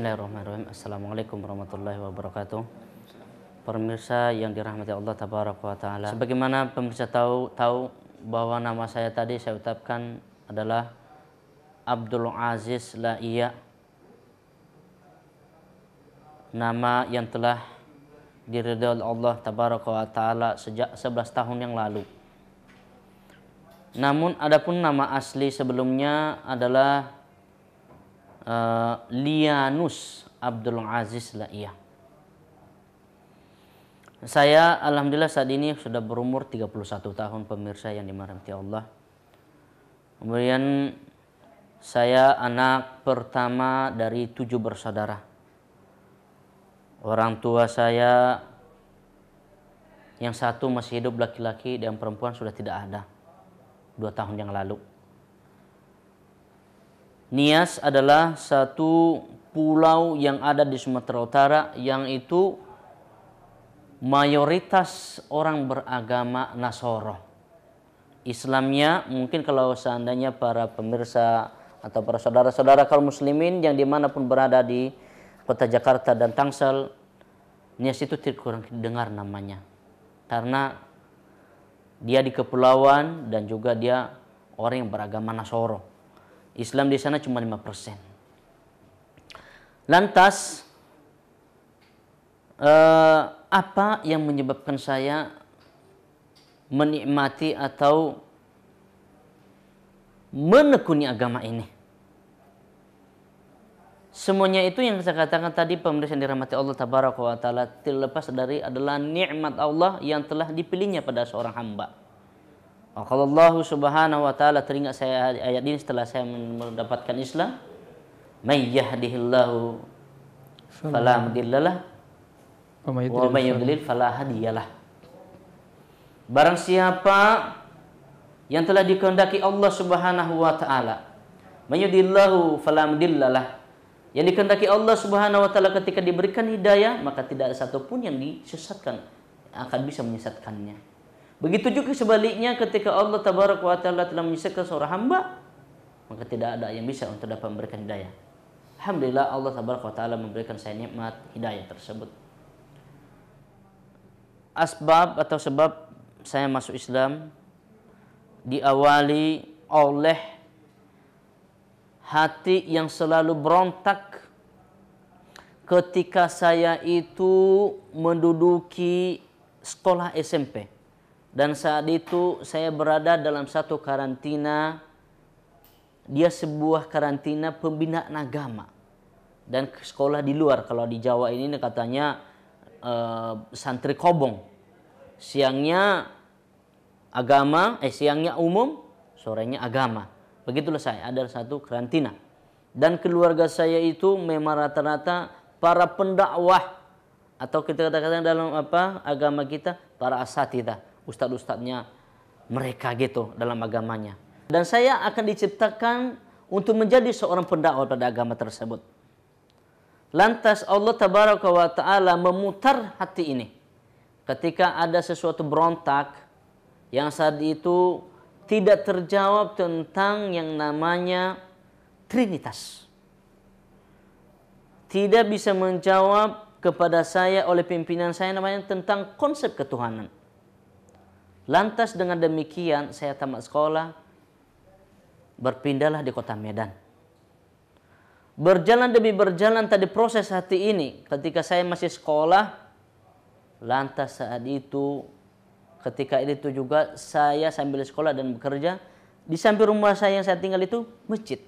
Bismillahirrahmanirrahim. Assalamualaikum warahmatullahi wabarakatuh. Pemirsa yang dirahmati Allah tabaraka wa taala. Sebagaimana pemirsa tahu tahu bahwa nama saya tadi saya ucapkan adalah Abdul Aziz Laia. Nama yang telah diridhoi Allah tabaraka wa taala sejak 11 tahun yang lalu. Namun adapun nama asli sebelumnya adalah Eh, Lianus Abdul Aziz ia. Saya alhamdulillah saat ini sudah berumur 31 tahun pemirsa yang dimarahi Allah. Kemudian saya anak pertama dari tujuh bersaudara. Orang tua saya yang satu masih hidup laki-laki dan perempuan sudah tidak ada dua tahun yang lalu. Nias adalah satu pulau yang ada di Sumatera Utara yang itu mayoritas orang beragama Nasoro. Islamnya mungkin kalau seandainya para pemirsa atau para saudara-saudara kaum muslimin yang dimanapun berada di kota Jakarta dan Tangsel, Nias itu tidak kurang dengar namanya. Karena dia di kepulauan dan juga dia orang yang beragama Nasoro. Islam di sana cuma 5%. Lantas eh, apa yang menyebabkan saya menikmati atau menekuni agama ini? Semuanya itu yang saya katakan tadi pemirsa yang dirahmati Allah taala terlepas dari adalah nikmat Allah yang telah dipilihnya pada seorang hamba. Kalau Allah Subhanahu wa taala teringat saya ayat ini setelah saya mendapatkan Islam, may yahdihillahu fala mudillalah wa may yudlil fala hadiyalah. Barang siapa yang telah dikehendaki Allah Subhanahu wa taala, yudillahu fala mudillalah. Yang dikehendaki Allah Subhanahu wa taala ketika diberikan hidayah, maka tidak ada satupun yang disesatkan akan bisa menyesatkannya. Begitu juga sebaliknya ketika Allah tabaraka wa taala telah menyisakan seorang hamba, maka tidak ada yang bisa untuk dapat memberikan hidayah. Alhamdulillah Allah tabaraka wa taala memberikan saya nikmat hidayah tersebut. Asbab atau sebab saya masuk Islam diawali oleh hati yang selalu berontak ketika saya itu menduduki sekolah SMP dan saat itu saya berada dalam satu karantina dia sebuah karantina pembinaan agama dan sekolah di luar kalau di Jawa ini katanya uh, santri kobong siangnya agama eh siangnya umum sorenya agama begitulah saya ada satu karantina dan keluarga saya itu memang rata-rata para pendakwah atau kita katakan dalam apa agama kita para asatidah ustadz-ustadznya mereka gitu dalam agamanya. Dan saya akan diciptakan untuk menjadi seorang pendakwah pada agama tersebut. Lantas Allah tabaraka wa taala memutar hati ini. Ketika ada sesuatu berontak yang saat itu tidak terjawab tentang yang namanya trinitas. Tidak bisa menjawab kepada saya oleh pimpinan saya namanya tentang konsep ketuhanan. Lantas dengan demikian saya tamat sekolah, berpindahlah di kota Medan. Berjalan demi berjalan tadi proses hati ini ketika saya masih sekolah, lantas saat itu ketika itu juga saya sambil sekolah dan bekerja, di samping rumah saya yang saya tinggal itu masjid.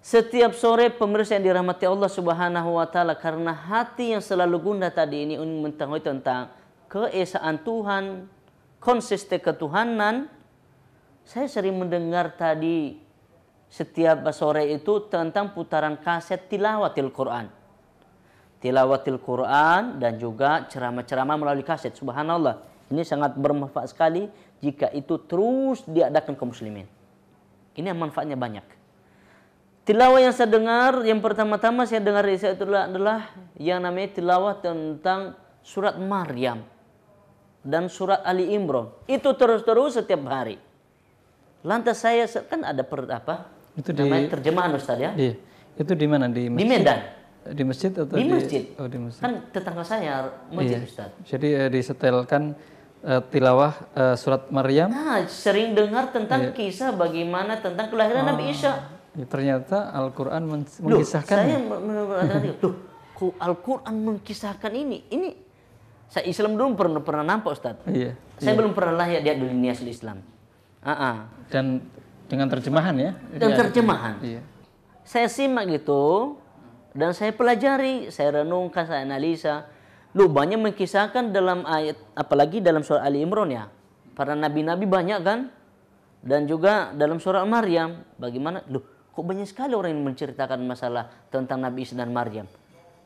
Setiap sore pemirsa yang dirahmati Allah Subhanahu wa taala karena hati yang selalu gundah tadi ini ingin mengetahui tentang keesaan Tuhan, konsisten ketuhanan, saya sering mendengar tadi setiap sore itu tentang putaran kaset tilawatil Quran. Tilawatil Quran dan juga ceramah-ceramah melalui kaset. Subhanallah. Ini sangat bermanfaat sekali jika itu terus diadakan ke muslimin. Ini manfaatnya banyak. Tilawah yang saya dengar, yang pertama-tama saya dengar dari saya adalah, adalah yang namanya tilawah tentang surat Maryam dan surat Ali Imran. Itu terus-terus setiap hari. Lantas saya kan ada per, apa? Itu di, namanya terjemahan Ustaz ya. Iya. Itu di mana di masjid? Di Medan. Di masjid atau di masjid? Di, oh, di masjid. Kan tetangga saya masjid iya. Ustaz. Jadi eh, disetelkan eh, tilawah eh, surat Maryam. Nah, sering dengar tentang iya. kisah bagaimana tentang kelahiran oh. Nabi Isa. Ya, ternyata Al-Qur'an mengisahkan. Loh, saya Al-Qur'an mengisahkan ini. Ini saya Islam dulu pernah pernah nampak Ustaz. Iya. Saya iya. belum pernah lahir di dunia Islam. Uh -uh. Dan dengan terjemahan ya. Dan ya. terjemahan. Iya. Saya simak gitu dan saya pelajari, saya renungkan, saya analisa. Lu banyak mengkisahkan dalam ayat apalagi dalam surah Ali Imran ya. Para nabi-nabi banyak kan? Dan juga dalam surah Maryam bagaimana? Lu kok banyak sekali orang yang menceritakan masalah tentang Nabi Isa dan Maryam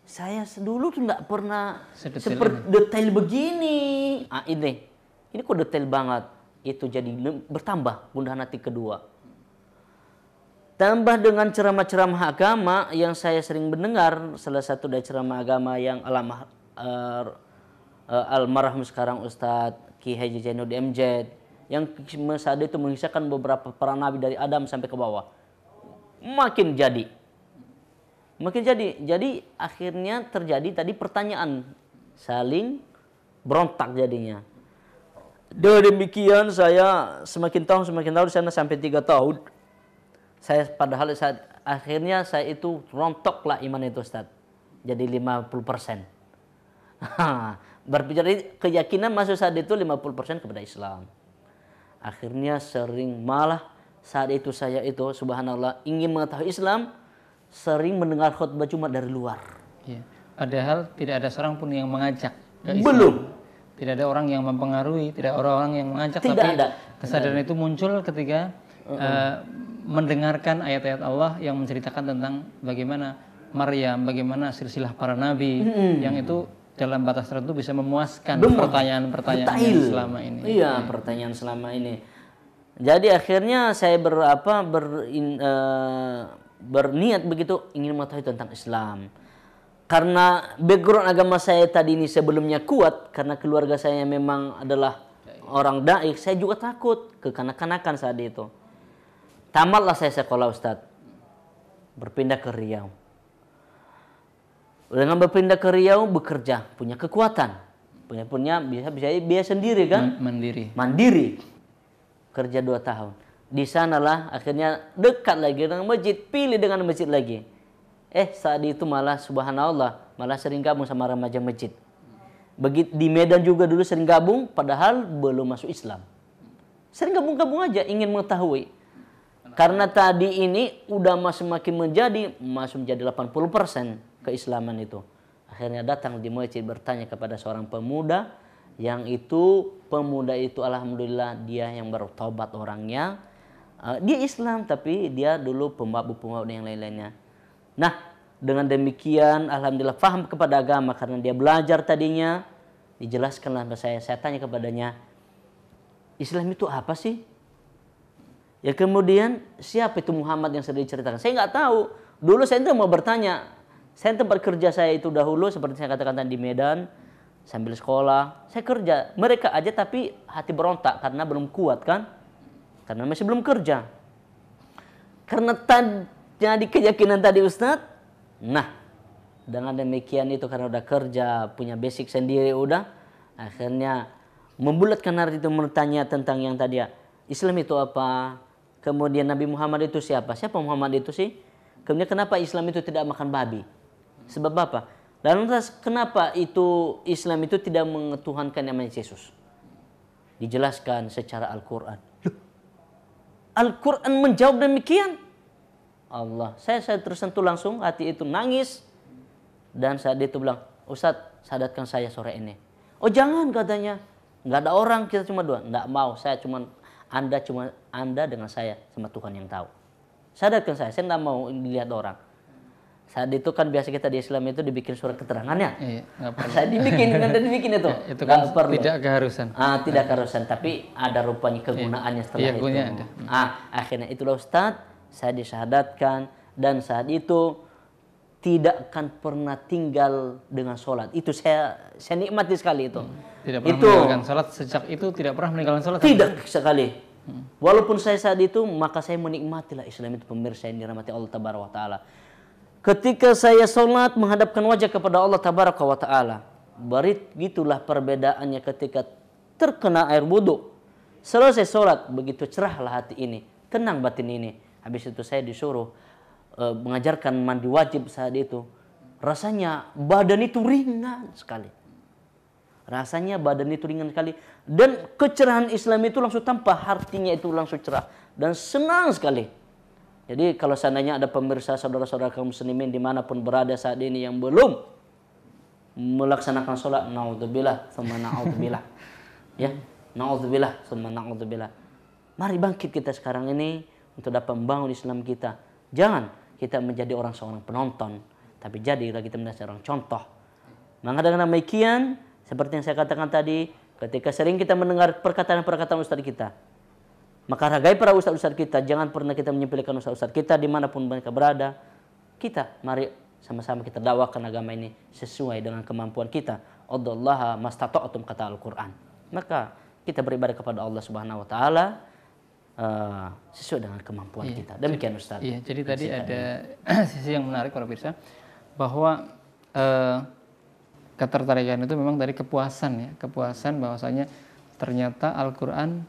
saya dulu tuh nggak pernah detail begini. Ah, ini, ini kok detail banget. Itu jadi bertambah bunda hati kedua. Tambah dengan ceramah-ceramah agama yang saya sering mendengar, salah satu dari ceramah agama yang alam uh, uh, eh, eh, almarhum sekarang Ustadz Ki Haji Zainud MJ yang saat itu mengisahkan beberapa para nabi dari Adam sampai ke bawah. Makin jadi Makin jadi, jadi akhirnya terjadi tadi pertanyaan saling berontak jadinya. Dengan Demikian saya semakin tahun semakin tahun sana sampai tiga tahun. Saya padahal saat akhirnya saya itu rontoklah iman itu Ustaz. Jadi 50 persen. Berbicara keyakinan masuk saat itu 50 persen kepada Islam. Akhirnya sering malah saat itu saya itu subhanallah ingin mengetahui Islam sering mendengar khutbah Jumat dari luar. Ya. Padahal tidak ada seorang pun yang mengajak. Belum. Tidak ada orang yang mempengaruhi, tidak ada orang yang mengajak. Tidak tapi ada. Kesadaran itu muncul ketika uh -uh. Uh, mendengarkan ayat-ayat Allah yang menceritakan tentang bagaimana Maryam, bagaimana silsilah para nabi, hmm. yang itu dalam batas tertentu bisa memuaskan pertanyaan-pertanyaan selama ini. Iya, ya. pertanyaan selama ini. Jadi akhirnya saya berapa berin, uh, eh, berniat begitu ingin mengetahui tentang Islam. Karena background agama saya tadi ini sebelumnya kuat, karena keluarga saya memang adalah orang da'i, saya juga takut ke kanak kanakan saat itu. Tamatlah saya sekolah Ustadz, berpindah ke Riau. Dengan berpindah ke Riau, bekerja, punya kekuatan. Punya, punya bisa, bisa biaya sendiri kan? Mandiri. Mandiri. Kerja dua tahun di sanalah akhirnya dekat lagi dengan masjid, pilih dengan masjid lagi. Eh saat itu malah subhanallah, malah sering gabung sama remaja masjid. Begitu di Medan juga dulu sering gabung, padahal belum masuk Islam. Sering gabung-gabung aja ingin mengetahui. Karena tadi ini udah makin menjadi, masuk menjadi 80% keislaman itu. Akhirnya datang di masjid bertanya kepada seorang pemuda yang itu pemuda itu alhamdulillah dia yang bertobat orangnya uh, dia Islam tapi dia dulu pembawa pemabuk yang lain-lainnya. Nah, dengan demikian alhamdulillah paham kepada agama karena dia belajar tadinya dijelaskanlah kepada saya. Saya tanya kepadanya, Islam itu apa sih? Ya kemudian siapa itu Muhammad yang sering diceritakan? Saya nggak tahu. Dulu saya itu mau bertanya. Saya tempat kerja saya itu dahulu seperti saya katakan tadi di Medan sambil sekolah. Saya kerja. Mereka aja tapi hati berontak karena belum kuat kan? karena masih belum kerja. Karena tadi keyakinan tadi Ustadz, nah dengan demikian itu karena udah kerja, punya basic sendiri udah, akhirnya membulatkan hati itu bertanya tentang yang tadi ya, Islam itu apa? Kemudian Nabi Muhammad itu siapa? Siapa Muhammad itu sih? Kemudian kenapa Islam itu tidak makan babi? Sebab apa? Lalu lantas kenapa itu Islam itu tidak mengetuhankan nama Yesus? Dijelaskan secara Al-Quran. Al-Quran menjawab demikian. Allah, saya saya tersentuh langsung, hati itu nangis. Dan saat itu bilang, Ustadz, sadarkan saya sore ini. Oh jangan katanya, nggak ada orang, kita cuma dua. Nggak mau, saya cuma, Anda cuma, Anda dengan saya, sama Tuhan yang tahu. Sadarkan saya, saya nggak mau dilihat orang saat itu kan biasa kita di Islam itu dibikin surat keterangannya. Iya, Saya dibikin dan dibikin itu. Ya, itu kan perlu. tidak keharusan. Ah, tidak nah. keharusan, tapi ada rupanya kegunaannya setelah iya, itu. Iya, ada. Ah, akhirnya itulah Ustaz, saya disyahadatkan dan saat itu tidak akan pernah tinggal dengan sholat. Itu saya saya nikmati sekali itu. Hmm. Tidak pernah itu, meninggalkan sholat sejak itu tidak pernah meninggalkan sholat. Tidak sampai. sekali. Hmm. Walaupun saya saat itu maka saya menikmatilah Islam itu pemirsa yang dirahmati Allah Taala ketika saya sholat menghadapkan wajah kepada Allah tabaraka wa ta'ala gitulah perbedaannya ketika terkena air wudhu selesai sholat begitu cerahlah hati ini tenang batin ini habis itu saya disuruh uh, mengajarkan mandi wajib saat itu rasanya badan itu ringan sekali rasanya badan itu ringan sekali dan kecerahan Islam itu langsung tanpa hartinya itu langsung cerah dan senang sekali jadi kalau seandainya ada pemirsa saudara-saudara kaum muslimin dimanapun berada saat ini yang belum melaksanakan sholat, naudzubillah, sama naudzubillah, ya, naudzubillah, sama naudzubillah. Mari bangkit kita sekarang ini untuk dapat membangun Islam kita. Jangan kita menjadi orang seorang penonton, tapi jadilah kita menjadi orang contoh. Maka dengan demikian, seperti yang saya katakan tadi, ketika sering kita mendengar perkataan-perkataan Ustaz kita, maka hargai para ustaz-ustaz kita, jangan pernah kita menyempilkan ustaz-ustaz kita dimanapun mereka berada. Kita, mari sama-sama kita dakwahkan agama ini sesuai dengan kemampuan kita. Adallaha mastata'atum kata Al-Quran. Maka kita beribadah kepada Allah Subhanahu Wa Taala eh, sesuai dengan kemampuan iya, kita. Demikian jadi, Ustaz. Iya, jadi tadi ada sisi yang menarik para pemirsa bahwa uh, ketertarikan itu memang dari kepuasan ya, kepuasan bahwasanya ternyata Al-Qur'an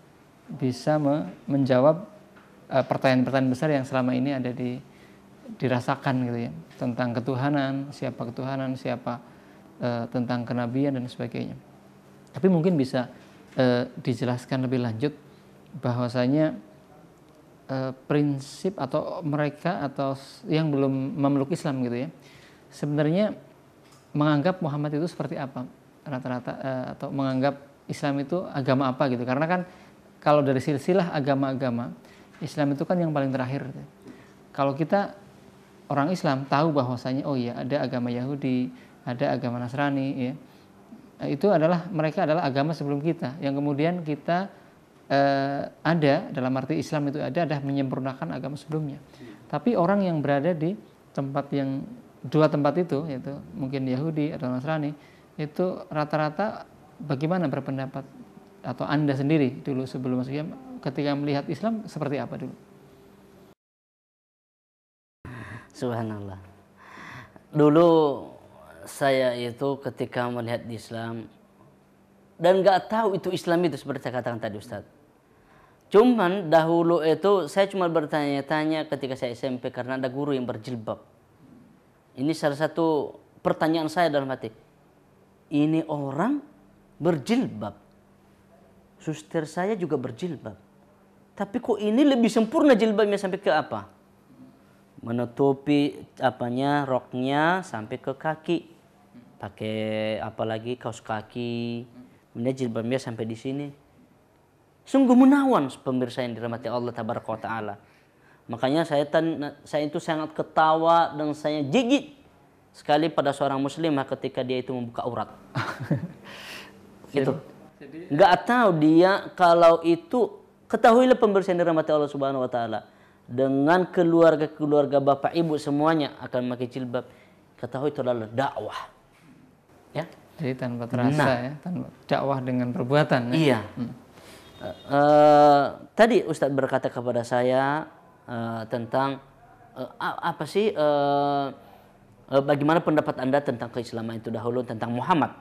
bisa me menjawab eh, pertanyaan-pertanyaan besar yang selama ini ada di dirasakan gitu ya tentang ketuhanan siapa ketuhanan siapa e, tentang kenabian dan sebagainya tapi mungkin bisa e, dijelaskan lebih lanjut bahwasanya e, prinsip atau mereka atau yang belum memeluk Islam gitu ya sebenarnya menganggap Muhammad itu seperti apa rata-rata e, atau menganggap Islam itu agama apa gitu karena kan kalau dari silsilah agama-agama Islam itu kan yang paling terakhir kalau kita orang Islam tahu bahwasanya oh iya ada agama Yahudi ada agama Nasrani ya itu adalah mereka adalah agama sebelum kita yang kemudian kita eh, ada dalam arti Islam itu ada ada menyempurnakan agama sebelumnya tapi orang yang berada di tempat yang dua tempat itu yaitu mungkin Yahudi atau Nasrani itu rata-rata bagaimana berpendapat atau Anda sendiri dulu sebelum masuk Islam ketika melihat Islam seperti apa dulu? Subhanallah. Dulu saya itu ketika melihat Islam dan nggak tahu itu Islam itu seperti saya katakan tadi Ustaz. Cuman dahulu itu saya cuma bertanya-tanya ketika saya SMP karena ada guru yang berjilbab. Ini salah satu pertanyaan saya dalam hati. Ini orang berjilbab Suster saya juga berjilbab. Tapi kok ini lebih sempurna jilbabnya sampai ke apa? Menutupi apanya roknya sampai ke kaki. Pakai apalagi kaos kaki. Ini jilbabnya sampai di sini. Sungguh menawan pemirsa yang dirahmati Allah tabaraka taala. Makanya saya tan, saya itu sangat ketawa dan saya jijik sekali pada seorang muslimah ketika dia itu membuka aurat. itu nggak tahu dia kalau itu ketahuilah pembersihan dari mata Allah Subhanahu wa taala. Dengan keluarga-keluarga bapak ibu semuanya akan makin jilbab. Ketahui itu adalah dakwah. Ya. Jadi tanpa terasa nah, ya, tanpa dakwah dengan perbuatan ya. Iya. Hmm. uh, tadi Ustadz berkata kepada saya uh, tentang uh, apa sih uh, uh, bagaimana pendapat Anda tentang keislaman itu dahulu tentang Muhammad?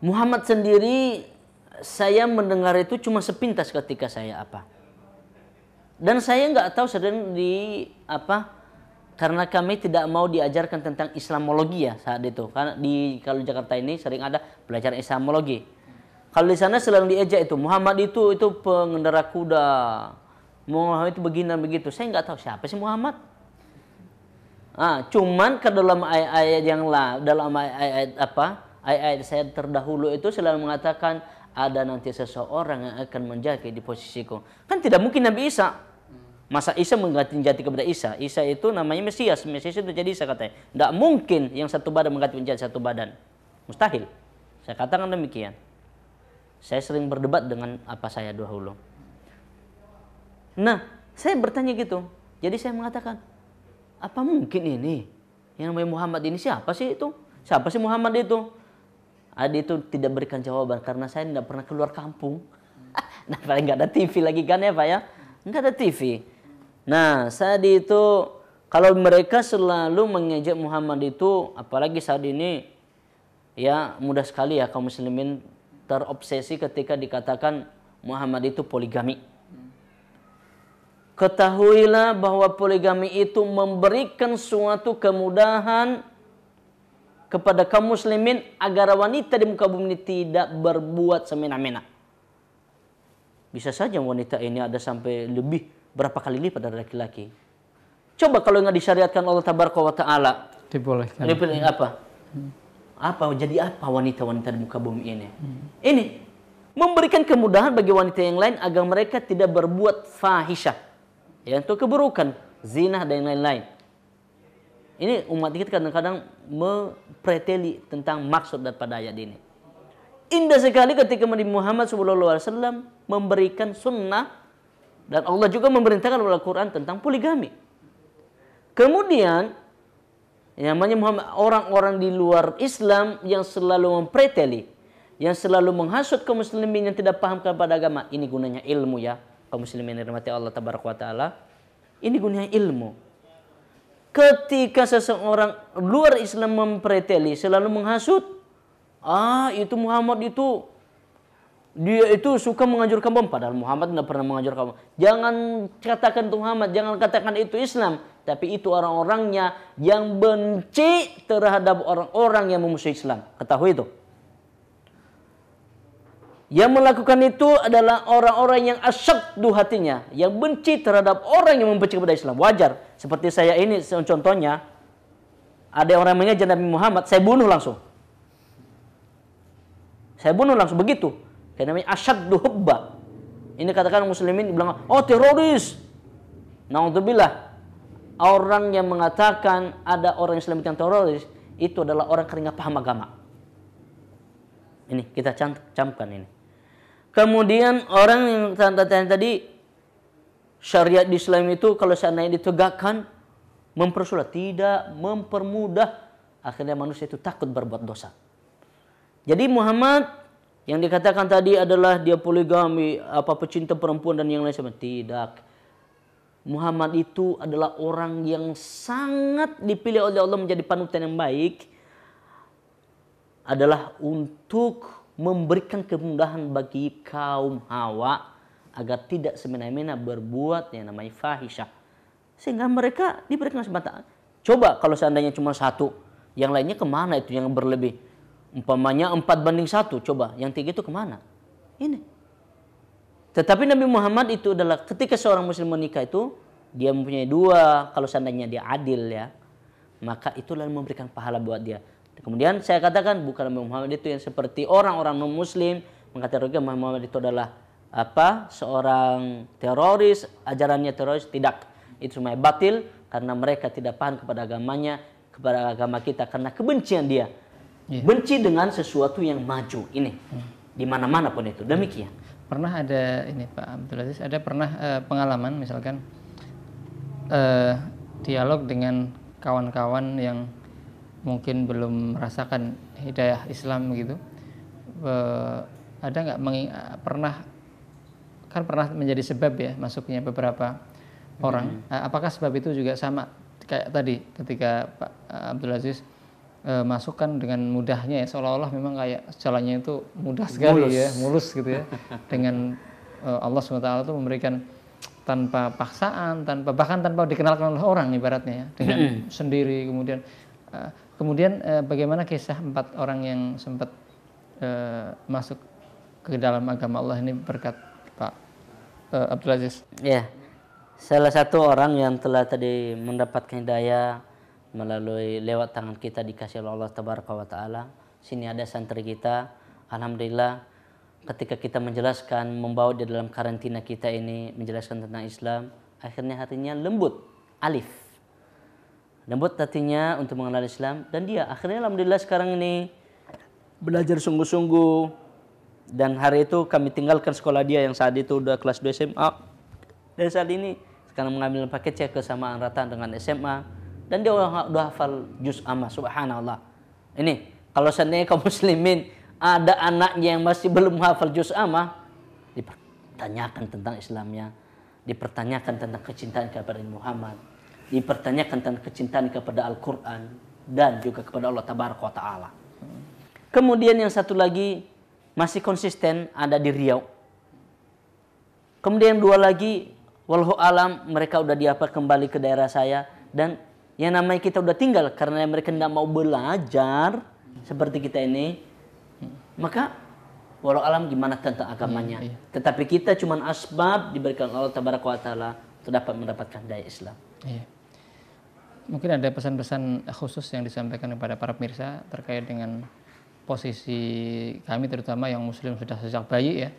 Muhammad sendiri saya mendengar itu cuma sepintas ketika saya apa. Dan saya nggak tahu sedang di apa karena kami tidak mau diajarkan tentang Islamologi ya saat itu. Karena di kalau Jakarta ini sering ada pelajaran Islamologi. Kalau di sana selalu diajak itu Muhammad itu itu pengendara kuda. Muhammad itu begini begitu. Saya nggak tahu siapa sih Muhammad. Ah, cuman ke dalam ayat-ayat yang lah dalam ayat-ayat apa ayat-ayat saya terdahulu itu selalu mengatakan ada nanti seseorang yang akan menjaga di posisiku. Kan tidak mungkin Nabi Isa. Hmm. Masa Isa mengganti jati kepada Isa? Isa itu namanya Mesias. Mesias itu jadi Isa katanya. Tidak mungkin yang satu badan mengganti menjadi satu badan. Mustahil. Saya katakan demikian. Saya sering berdebat dengan apa saya dahulu. Nah, saya bertanya gitu. Jadi saya mengatakan, apa mungkin ini? Yang namanya Muhammad ini siapa sih itu? Siapa sih Muhammad itu? Adi itu tidak berikan jawaban karena saya tidak pernah keluar kampung. nah, paling nggak ada TV lagi kan ya Pak ya? Nggak ada TV. Nah, saat itu kalau mereka selalu mengejek Muhammad itu, apalagi saat ini ya mudah sekali ya kaum muslimin terobsesi ketika dikatakan Muhammad itu poligami. Ketahuilah bahwa poligami itu memberikan suatu kemudahan kepada kaum muslimin agar wanita di muka bumi ini tidak berbuat semena-mena. Bisa saja wanita ini ada sampai lebih berapa kali lipat dari laki-laki. Coba kalau nggak disyariatkan Allah Tabaraka wa Ta'ala. Dibolehkan. Ini apa? Apa jadi apa wanita-wanita di muka bumi ini? Hmm. Ini memberikan kemudahan bagi wanita yang lain agar mereka tidak berbuat fahisyah. Yaitu keburukan, zina dan lain-lain ini umat kita kadang-kadang mempreteli tentang maksud daripada ayat ini. Indah sekali ketika Nabi Muhammad SAW memberikan sunnah dan Allah juga memerintahkan dalam Al-Quran tentang poligami. Kemudian yang namanya Muhammad orang-orang di luar Islam yang selalu mempreteli, yang selalu menghasut kaum muslimin yang tidak paham kepada agama. Ini gunanya ilmu ya, kaum muslimin yang dirahmati Allah taala. Ini gunanya ilmu ketika seseorang luar Islam mempreteli selalu menghasut ah itu Muhammad itu dia itu suka menganjurkan bom padahal Muhammad tidak pernah menganjurkan bom jangan katakan itu Muhammad jangan katakan itu Islam tapi itu orang-orangnya yang benci terhadap orang-orang yang memusuhi Islam ketahui itu yang melakukan itu adalah orang-orang yang asyak duh hatinya, yang benci terhadap orang yang membenci kepada Islam. Wajar. Seperti saya ini contohnya, ada orang yang mengajar Nabi Muhammad, saya bunuh langsung. Saya bunuh langsung begitu. Kayak namanya asyak duh hubba. Ini katakan muslimin bilang, "Oh, teroris." Nah untuk bilah Orang yang mengatakan ada orang Islam yang teroris itu adalah orang keringat paham agama. Ini kita camkan ini. Kemudian orang yang tanya tadi syariat di Islam itu kalau seandainya ditegakkan mempersulit tidak mempermudah akhirnya manusia itu takut berbuat dosa. Jadi Muhammad yang dikatakan tadi adalah dia poligami, apa pecinta perempuan dan yang lain sama Tidak. Muhammad itu adalah orang yang sangat dipilih oleh Allah menjadi panutan yang baik adalah untuk memberikan kemudahan bagi kaum Hawa agar tidak semena-mena berbuat yang namanya fahisyah. Sehingga mereka diberikan kesempatan. Coba kalau seandainya cuma satu, yang lainnya kemana itu yang berlebih? Umpamanya empat banding satu, coba yang tiga itu kemana? Ini. Tetapi Nabi Muhammad itu adalah ketika seorang muslim menikah itu, dia mempunyai dua, kalau seandainya dia adil ya, maka itulah yang memberikan pahala buat dia. Kemudian saya katakan bukan Nabi Muhammad itu yang seperti orang-orang non muslim mengatakan Nabi Muhammad itu adalah apa seorang teroris, ajarannya teroris tidak. Itu semuanya batil karena mereka tidak paham kepada agamanya, kepada agama kita karena kebencian dia. Iya. Benci dengan sesuatu yang maju ini. Hmm. Di mana-mana pun itu. Demikian. Pernah ada ini Pak Abdul Aziz, ada pernah uh, pengalaman misalkan uh, dialog dengan kawan-kawan yang mungkin belum merasakan hidayah Islam gitu uh, ada nggak pernah kan pernah menjadi sebab ya masuknya beberapa orang hmm. apakah sebab itu juga sama kayak tadi ketika Pak e, Abdul Aziz uh, masukkan dengan mudahnya ya seolah-olah memang kayak jalannya itu mudah sekali mulus. ya mulus gitu ya dengan uh, Allah SWT itu memberikan tanpa paksaan, tanpa bahkan tanpa dikenalkan oleh orang ibaratnya ya, dengan hmm. sendiri kemudian Kemudian eh, bagaimana kisah empat orang yang sempat eh, masuk ke dalam agama Allah ini berkat Pak eh, Abdul Aziz? Ya, salah satu orang yang telah tadi mendapatkan hidayah melalui lewat tangan kita dikasih oleh Allah Tabaraka wa Taala. Sini ada santri kita, alhamdulillah ketika kita menjelaskan membawa di dalam karantina kita ini menjelaskan tentang Islam, akhirnya hatinya lembut, alif lembut hatinya untuk mengenal Islam dan dia akhirnya alhamdulillah sekarang ini belajar sungguh-sungguh dan hari itu kami tinggalkan sekolah dia yang saat itu udah kelas 2 SMA dan saat ini sekarang mengambil paket ke kesamaan rata dengan SMA dan dia udah, udah hafal juz amma subhanallah ini kalau seandainya kaum muslimin ada anaknya yang masih belum hafal juz amma dipertanyakan tentang Islamnya dipertanyakan tentang kecintaan kepada Muhammad dipertanyakan tentang kecintaan kepada Al-Quran dan juga kepada Allah Tabaraka wa Ta'ala. Kemudian yang satu lagi masih konsisten ada di Riau. Kemudian dua lagi walhu alam mereka udah diapa kembali ke daerah saya dan yang namanya kita udah tinggal karena mereka tidak mau belajar seperti kita ini maka walau alam gimana tentang agamanya iya, iya. tetapi kita cuman asbab diberikan Allah taala untuk dapat mendapatkan daya Islam iya mungkin ada pesan-pesan khusus yang disampaikan kepada para pemirsa terkait dengan posisi kami terutama yang muslim sudah sejak bayi ya.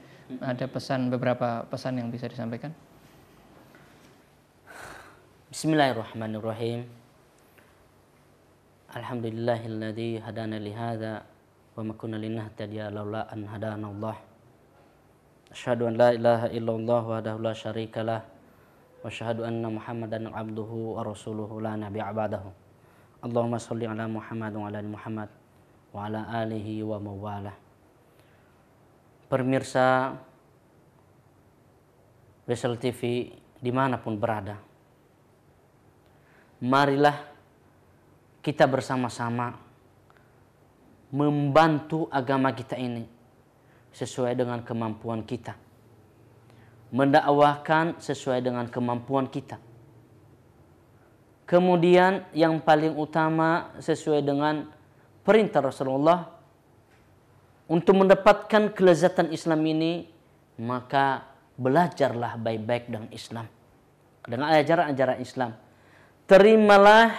Ada pesan beberapa pesan yang bisa disampaikan? Bismillahirrahmanirrahim. Alhamdulillahilladzi hadana li hadza wa ma kunna linahtadiya laula an hadana Allah. Asyhadu an la ilaha illallah wahdahu la syarikalah واشهد أن محمدا عبده ورسوله لا نبي بعده اللهم صل على محمد وعلى محمد وعلى آله ومواله Pemirsa Wesel TV dimanapun berada Marilah kita bersama-sama membantu agama kita ini sesuai dengan kemampuan kita mendakwahkan sesuai dengan kemampuan kita. Kemudian yang paling utama sesuai dengan perintah Rasulullah untuk mendapatkan kelezatan Islam ini maka belajarlah baik-baik dengan Islam dengan ajaran-ajaran Islam. Terimalah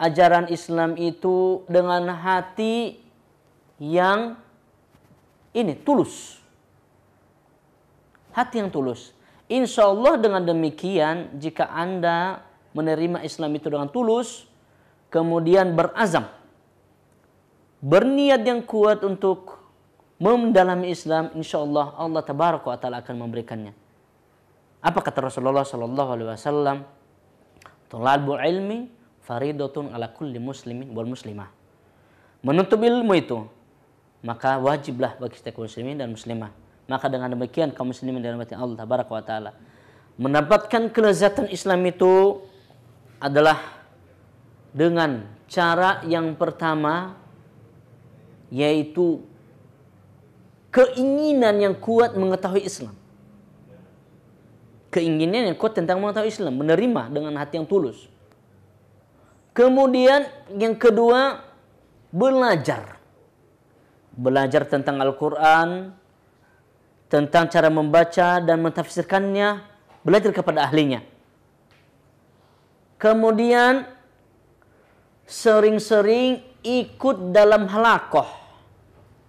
ajaran Islam itu dengan hati yang ini tulus hati yang tulus. Insya Allah dengan demikian jika Anda menerima Islam itu dengan tulus, kemudian berazam, berniat yang kuat untuk mendalami Islam, insya Allah Allah tabaraka wa taala akan memberikannya. Apa kata Rasulullah Sallallahu Alaihi Wasallam? Tulabul ilmi faridotun ala kulli muslimin wal muslimah. Menuntut ilmu itu maka wajiblah bagi setiap muslimin dan muslimah maka dengan demikian kaum muslimin dalam hati Allah tabaraka wa taala mendapatkan kelezatan Islam itu adalah dengan cara yang pertama yaitu keinginan yang kuat mengetahui Islam. Keinginan yang kuat tentang mengetahui Islam, menerima dengan hati yang tulus. Kemudian yang kedua belajar. Belajar tentang Al-Qur'an, tentang cara membaca dan mentafsirkannya, belajar kepada ahlinya. Kemudian sering-sering ikut dalam halakoh,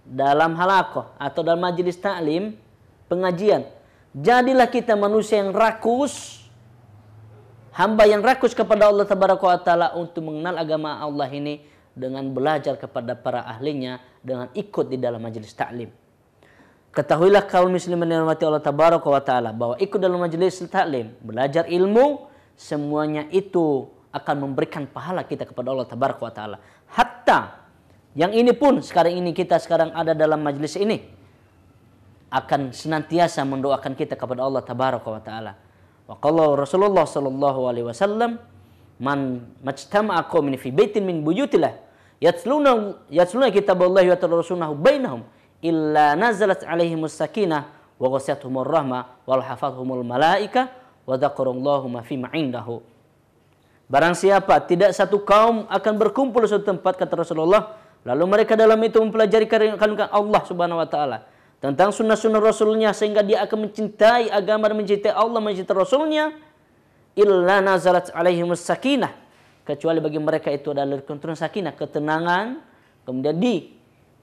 dalam halakoh atau dalam majelis taklim, pengajian. Jadilah kita manusia yang rakus, hamba yang rakus kepada Allah taala untuk mengenal agama Allah ini dengan belajar kepada para ahlinya dengan ikut di dalam majelis taklim. Ketahuilah kaum muslimin yang dirahmati Allah tabaraka wa taala bahwa ikut dalam majelis taklim, belajar ilmu semuanya itu akan memberikan pahala kita kepada Allah tabaraka wa taala. Hatta yang ini pun sekarang ini kita sekarang ada dalam majelis ini akan senantiasa mendoakan kita kepada Allah tabaraka wa taala. Wa qala Rasulullah sallallahu alaihi wasallam man majtama'a qaumin fi baitin min buyutillah yatluna yatluna kitaballahi wa rasulnahu bainahum illa nazalat alaihimus sakinah wa ghasyatuhumur rahmah wal hafathumul malaika wa dzakarallahu ma fi ma'indahu. Barang siapa tidak satu kaum akan berkumpul suatu tempat kata Rasulullah lalu mereka dalam itu mempelajari karunia Allah Subhanahu wa taala tentang sunnah-sunnah Rasulnya sehingga dia akan mencintai agama dan mencintai Allah mencintai Rasulnya illa nazalat alaihimus sakinah kecuali bagi mereka itu adalah keturunan sakinah ketenangan kemudian di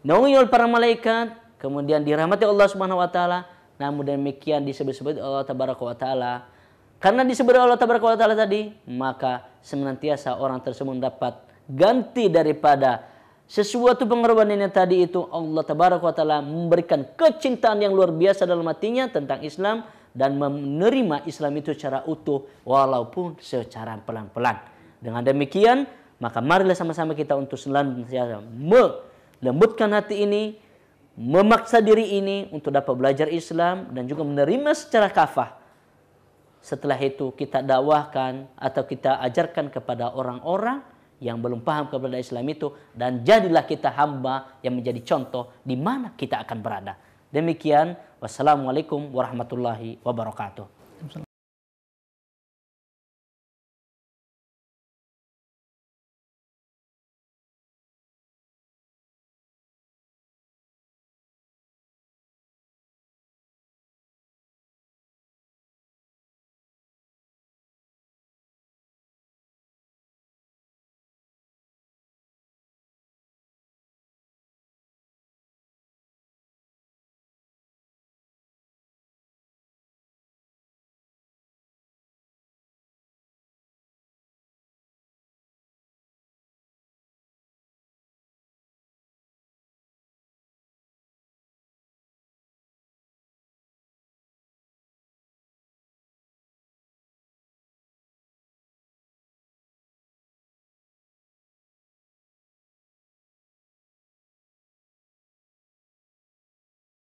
naungi oleh para malaikat, kemudian dirahmati Allah Subhanahu wa taala. Namun demikian disebut-sebut Allah Tabaraka wa taala. Karena disebut Allah Tabaraka wa taala tadi, maka senantiasa orang tersebut dapat ganti daripada sesuatu pengorbanan yang tadi itu Allah Tabaraka wa taala memberikan kecintaan yang luar biasa dalam hatinya tentang Islam dan menerima Islam itu secara utuh walaupun secara pelan-pelan. Dengan demikian, maka marilah sama-sama kita untuk selalu me lembutkan hati ini, memaksa diri ini untuk dapat belajar Islam dan juga menerima secara kafah. Setelah itu kita dakwahkan atau kita ajarkan kepada orang-orang yang belum paham kepada Islam itu dan jadilah kita hamba yang menjadi contoh di mana kita akan berada. Demikian wassalamualaikum warahmatullahi wabarakatuh.